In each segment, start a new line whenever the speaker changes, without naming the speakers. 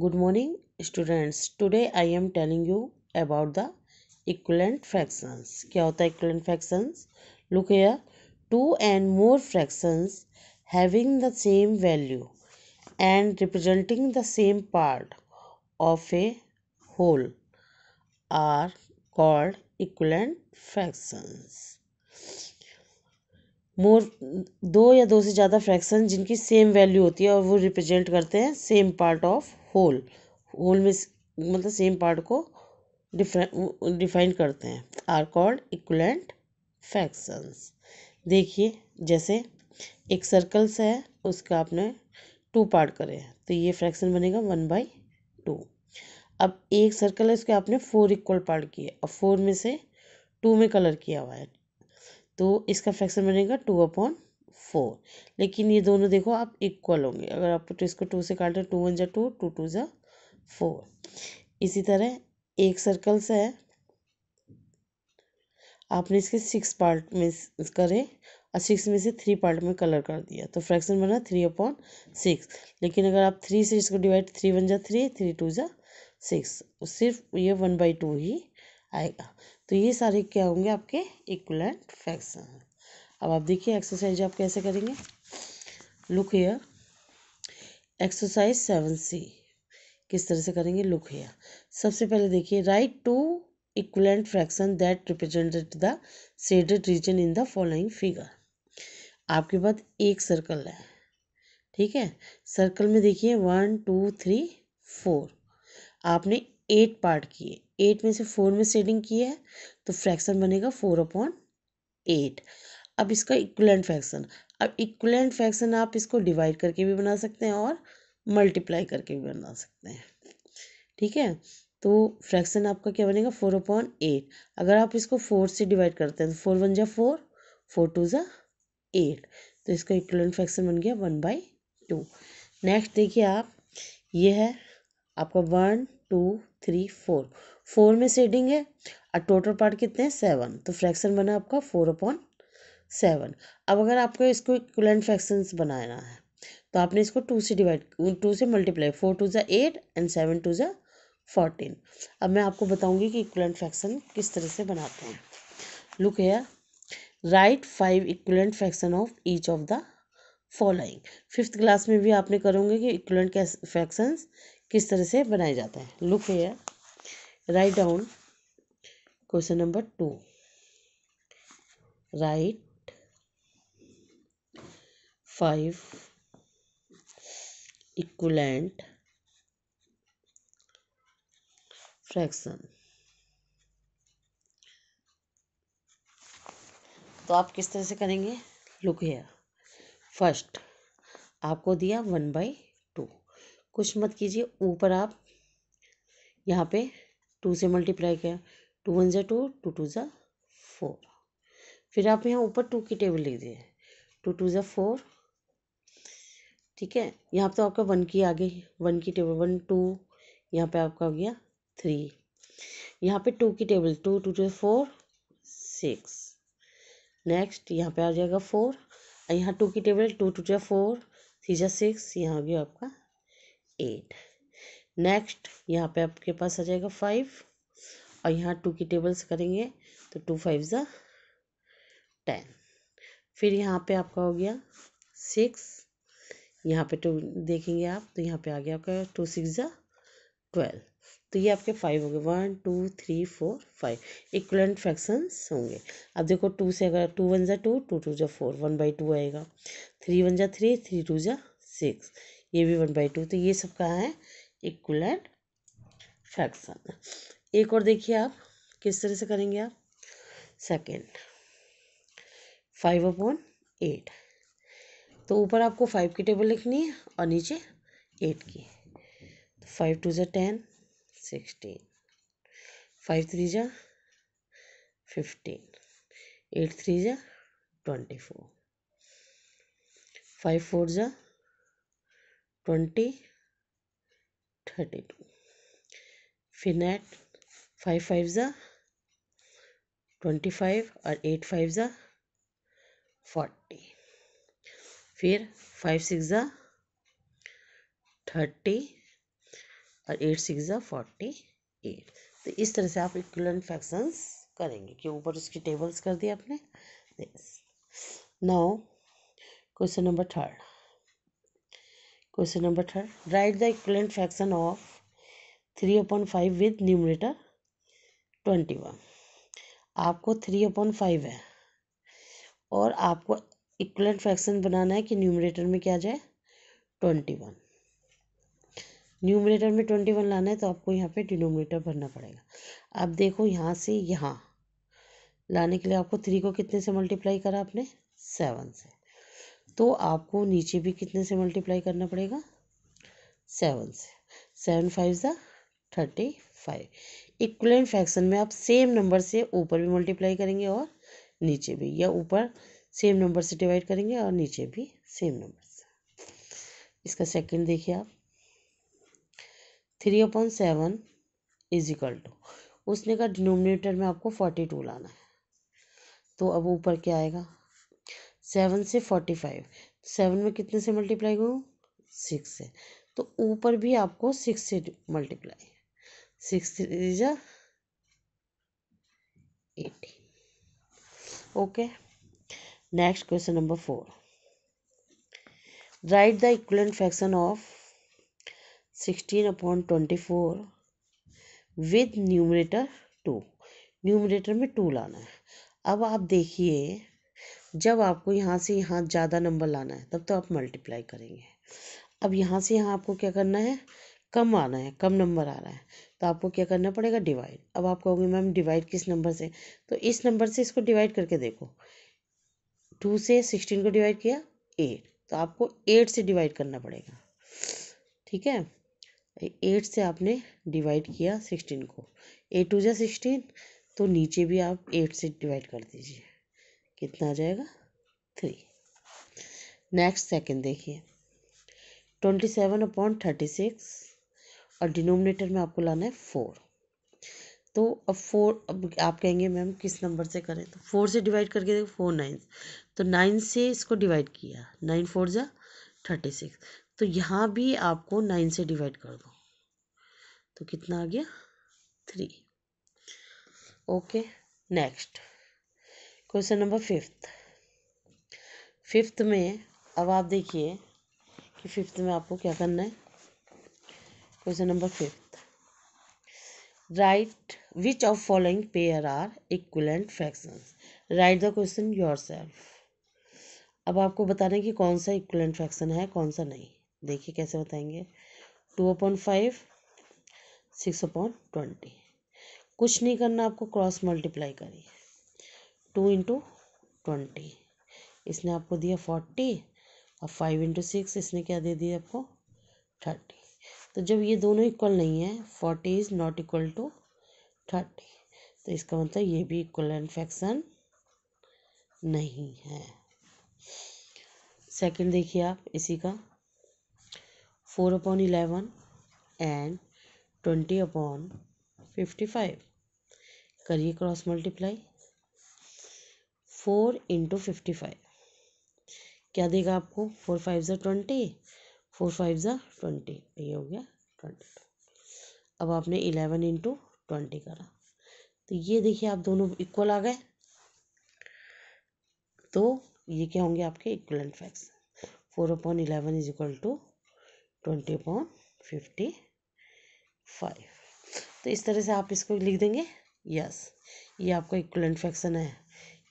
good morning students today I am telling you about the equivalent fractions क्या होता है equivalent fractions look here two and more fractions having the same value and representing the same part of a whole are called equivalent fractions more दो या दो से ज़्यादा fraction जिनकी same value होती है और वो रिप्रेजेंट करते हैं same part of whole whole में मतलब सेम पार्ट को डिफाइन करते हैं आर कॉल्ड इक्वलेंट फैक्शंस देखिए जैसे एक सर्कल्स है उसका आपने टू पार्ट करे तो ये फ्रैक्शन बनेगा वन बाई टू अब एक सर्कल है उसके आपने फोर इक्वल पार्ट किए और फोर में से टू में कलर किया हुआ है तो इसका फ्रैक्शन बनेगा टू अपॉन फोर लेकिन ये दोनों देखो आप इक्वल होंगे अगर आप तो इसको टू से काट रहे टू वन जा टू टू टू जा फोर इसी तरह एक सर्कल से है आपने इसके सिक्स पार्ट में करे और सिक्स में से थ्री पार्ट में कलर कर दिया तो फ्रैक्शन बना थ्री अपॉन सिक्स लेकिन अगर आप थ्री से इसको डिवाइड थ्री वन जा थ्री थ्री टू जा सिक्स तो सिर्फ ये वन बाई टू ही आएगा तो ये सारे क्या होंगे आपके इक्वलेंट फ्रैक्शन अब आप देखिए एक्सरसाइज आप कैसे करेंगे look here exercise seven C किस तरह से करेंगे लुक हेयर सबसे पहले देखिए write two equivalent fraction that represented the shaded region in the following figure आपके पास एक सर्कल है ठीक है सर्कल में देखिए वन टू थ्री फोर आपने एट पार्ट किए एट में से फोर में शेडिंग की है तो फ्रैक्शन बनेगा फोर अपॉन एट अब इसका इक्वलेंट फ्रैक्शन अब इक्वलेंट फ्रैक्शन आप इसको डिवाइड करके भी बना सकते हैं और मल्टीप्लाई करके भी बना सकते हैं ठीक है तो फ्रैक्शन आपका क्या बनेगा फोर अपॉन एट अगर आप इसको फोर से डिवाइड करते हैं तो फोर वन जा फोर फोर टू ज़ा एट तो इसका इक्वलेंट फ्रैक्शन बन गया वन बाई टू नेक्स्ट देखिए आप ये है आपका one two three four four में सेडिंग है और टोटल पार्ट कितने हैं सेवन तो फ्रैक्शन बना आपका फोर अपॉन सेवन अब अगर आपको इसको इक्वलेंट फ्रैक्शंस बनाना है तो आपने इसको टू से डिवाइड टू से मल्टीप्लाई फोर टू ज़ा एट एंड सेवन टू ज़ा फोर्टीन अब मैं आपको बताऊंगी कि इक्वलेंट फ्रैक्शन किस तरह से बनाते हैं लुक है write five equivalent fraction of each of the following fifth class में भी आपने करोगे कि इक्वलेंट फ्रैक्शन किस तरह से बनाए जाते हैं लुक है write down question number two write five equivalent fraction तो आप किस तरह से करेंगे लुक हेयर फर्स्ट आपको दिया वन बाई टू कुछ मत कीजिए ऊपर आप यहाँ पे टू से मल्टीप्लाई किया टू वन ज़ा टू टू टू ज़ा फोर फिर आप यहाँ ऊपर टू की टेबल लिख दिए टू टू ज़ा फोर ठीक है यहाँ पे तो आपका वन की आ गई वन की टेबल वन टू यहाँ पे आपका हो गया थ्री यहाँ पे टू की table two two two four six next यहाँ पे आ जाएगा फोर और यहाँ टू की table two two two four three जो सिक्स यहाँ हो गया आपका एट नेक्स्ट यहाँ पे आपके पास आ जाएगा फाइव और यहाँ टू की टेबल्स करेंगे तो टू फाइव ज़ा टेन फिर यहाँ पे आपका हो गया सिक्स यहाँ पे टू देखेंगे आप तो यहाँ पे आ गया आपका टू सिक्स ज़ा ट्वेल्व तो ये आपके फाइव हो गए one two three four five equivalent fractions होंगे अब देखो टू से अगर टू वन ज़ा टू टू टू ज़ा फोर वन बाई टू आएगा थ्री वन ज़ा थ्री थ्री टू ज़ा सिक्स ये भी वन बाई टू तो ये सब कहा है इक्वलेंट फ्रैक्शन एक और देखिए आप किस तरह से करेंगे आप सेकेंड फाइव अपॉन एट तो ऊपर आपको फाइव की टेबल लिखनी है और नीचे एट की तो फाइव टू जै टेन सिक्सटीन फाइव थ्री ज़ा फिफ्टीन एट थ्री ज़ा ट्वेंटी फोर फाइव फोर ज़ा ट्वेंटी थर्टी टू फिर नेट फाइव फाइव ज़ा ट्वेंटी फाइव और एट फाइव ज़ा फोर्टी फिर फाइव सिक्स ज़ा थर्टी और एट सिक्स ज़ा फोर्टी एट तो इस तरह से आप इक्वलन फैक्शंस करेंगे कि ऊपर उसकी टेबल्स कर दिए आपने now question number third question number third write the equivalent fraction of three upon five with numerator twenty one आपको थ्री अपॉइंट फाइव है और आपको इक्वलेंट फ्रैक्शन बनाना है कि न्यूमरेटर में क्या जाए ट्वेंटी वन न्यूमरेटर में ट्वेंटी वन लाना है तो आपको यहाँ पे डिनोमिनेटर भरना पड़ेगा अब देखो यहाँ से यहाँ लाने के लिए आपको थ्री को कितने से मल्टीप्लाई करा आपने सेवन से तो आपको नीचे भी कितने से मल्टीप्लाई करना पड़ेगा सेवन से सेवन फाइव ज़ा थर्टी फाइव इक्वलेंट फ्रैक्शन में आप सेम नंबर से ऊपर भी मल्टीप्लाई करेंगे और नीचे भी या ऊपर सेम नंबर से डिवाइड करेंगे और नीचे भी सेम नंबर से इसका सेकंड देखिए आप three upon seven is equal to उसने कहा डिनोमिनेटर में आपको फोर्टी टू लाना है तो अब ऊपर क्या आएगा सेवन से फोर्टी फाइव सेवन में कितने से मल्टीप्लाई करूँ सिक्स से तो ऊपर भी आपको सिक्स से मल्टीप्लाई सिक्स थ्री जा eighteen okay next question number 4 write the equivalent fraction of 16 upon 24 with numerator two numerator में टू लाना है अब आप देखिए जब आपको यहाँ से यहाँ ज़्यादा नंबर लाना है तब तो आप मल्टीप्लाई करेंगे अब यहाँ से यहाँ आपको क्या करना है कम आना है कम नंबर आ रहा है तो आपको क्या करना पड़ेगा डिवाइड अब आप कहोगे मैम डिवाइड किस नंबर से तो इस नंबर से इसको डिवाइड करके देखो टू से सिक्सटीन को डिवाइड किया एट तो आपको एट से डिवाइड करना पड़ेगा ठीक है एट से आपने डिवाइड किया सिक्सटीन को एट टू जै सिक्सटीन तो नीचे भी आप एट से डिवाइड कर दीजिए कितना आ जाएगा थ्री नेक्स्ट सेकंड देखिए twenty seven upon thirty six और डिनोमिनेटर में आपको लाना है फोर तो अब फोर अब आप कहेंगे मैम किस नंबर से करें तो फोर से डिवाइड करके देखो फोर नाइन तो नाइन से इसको डिवाइड किया नाइन फोर ज़ा थर्टी सिक्स तो यहाँ भी आपको नाइन से डिवाइड कर दो तो कितना आ गया three okay next question number fifth fifth में अब आप देखिए कि फिफ्थ में आपको क्या करना है question number fifth which of following pair are equivalent equivalent write the question yourself अब आपको बताना है कि कौन सा इक्वलेंट फ्रैक्शन है कौन सा नहीं देखिए कैसे बताएंगे two upon five six upon twenty कुछ नहीं करना आपको क्रॉस मल्टीप्लाई करिए टू इंटू ट्वेंटी इसने आपको दिया फोर्टी और फाइव इंटू सिक्स इसने क्या दे दिया आपको थर्टी तो जब ये दोनों इक्वल नहीं है forty is not equal to thirty तो इसका मतलब ये भी इक्वल फैक्शन नहीं है सेकंड देखिए आप इसी का four upon eleven and twenty upon fifty five करिए cross multiply four into fifty five क्या देगा आपको फोर फाइव ज़ा ट्वेंटी फोर फाइव ज़ा ट्वेंटी ये हो गया ट्वेंटी अब आपने इलेवन इंटू ट्वेंटी करा तो ये देखिए आप दोनों इक्वल आ गए तो ये क्या होंगे आपके equivalent fractions four upon eleven is equal to twenty upon fifty five तो इस तरह से आप इसको लिख देंगे यस ये आपका इक्वल एंड फैक्शन है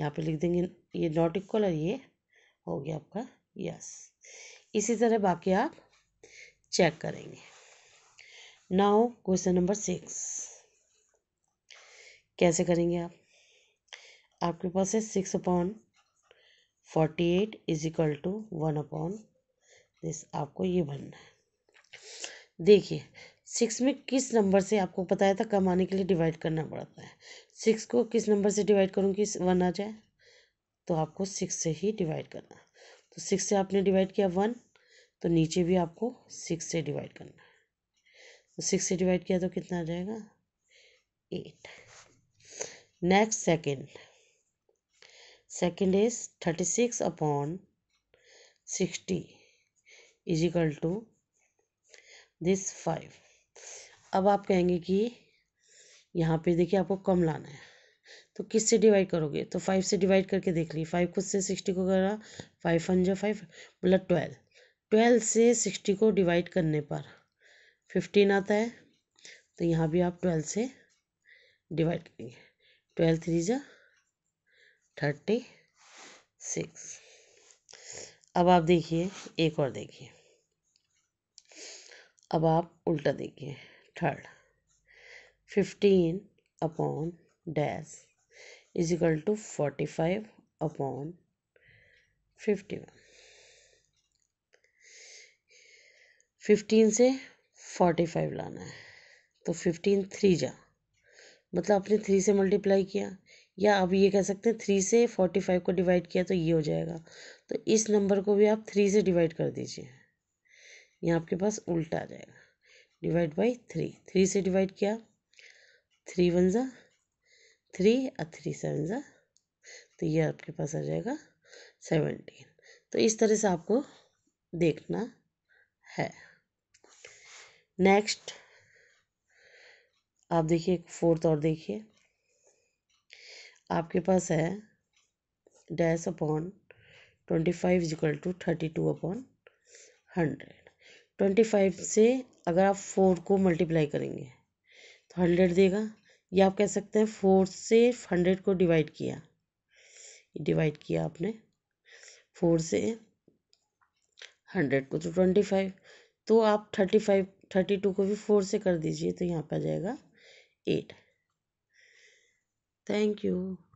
यहाँ पे लिख देंगे ये नॉट इक्वल और ये हो गया आपका यस इसी तरह बाकी आप चेक करेंगे नाउ क्वेश्चन नंबर सिक्स कैसे करेंगे आप आपके पास है six upon forty eight is equal to one upon this आपको ये बनना है देखिए सिक्स में किस नंबर से आपको बताया था तो कम आने के लिए डिवाइड करना पड़ता है सिक्स को किस नंबर से डिवाइड करूँगी वन आ जाए तो आपको सिक्स से ही डिवाइड करना तो सिक्स से आपने डिवाइड किया वन तो नीचे भी आपको सिक्स से डिवाइड करना है तो सिक्स से डिवाइड किया तो कितना आ जाएगा eight next second second is thirty six upon sixty is equal to this five अब आप कहेंगे कि यहाँ पे देखिए आपको कम लाना है तो किस से डिवाइड करोगे तो फाइव से डिवाइड करके देख ली फाइव खुद से सिक्सटी को करा फाइव हंड्रेड फाइव मतलब ट्वेल्व ट्वेल्व से सिक्सटी को डिवाइड करने पर फिफ्टीन आता है तो यहाँ भी आप ट्वेल्व से डिवाइड करेंगे ट्वेल्व थ्री जा थर्टी सिक्स अब आप देखिए एक और देखिए अब आप उल्टा देखिए third fifteen upon dash is equal to forty five upon fifty one fifteen से फोर्टी फाइव लाना है तो फिफ्टीन थ्री जा मतलब आपने थ्री से मल्टीप्लाई किया या आप ये कह सकते हैं थ्री से फोर्टी फाइव को डिवाइड किया तो ये हो जाएगा तो इस नंबर को भी आप थ्री से डिवाइड कर दीजिए यहाँ आपके पास उल्टा आ जाएगा डिवाइड बाई थ्री थ्री से डिवाइड किया थ्री वन ज़ा थ्री और थ्री सेवन ज़ा तो ये आपके पास आ जाएगा सेवनटीन तो इस तरह से आपको देखना है नेक्स्ट आप देखिए फोर्थ और देखिए आपके पास है dash upon twenty five is equal to thirty two upon hundred twenty five से अगर आप फोर को मल्टीप्लाई करेंगे तो हंड्रेड देगा या आप कह सकते हैं फोर से हंड्रेड को डिवाइड किया डिवाइड किया आपने फोर से हंड्रेड को तो ट्वेंटी फाइव तो आप थर्टी फाइव थर्टी टू को भी फोर से कर दीजिए तो यहाँ पर आ जाएगा एट थैंक यू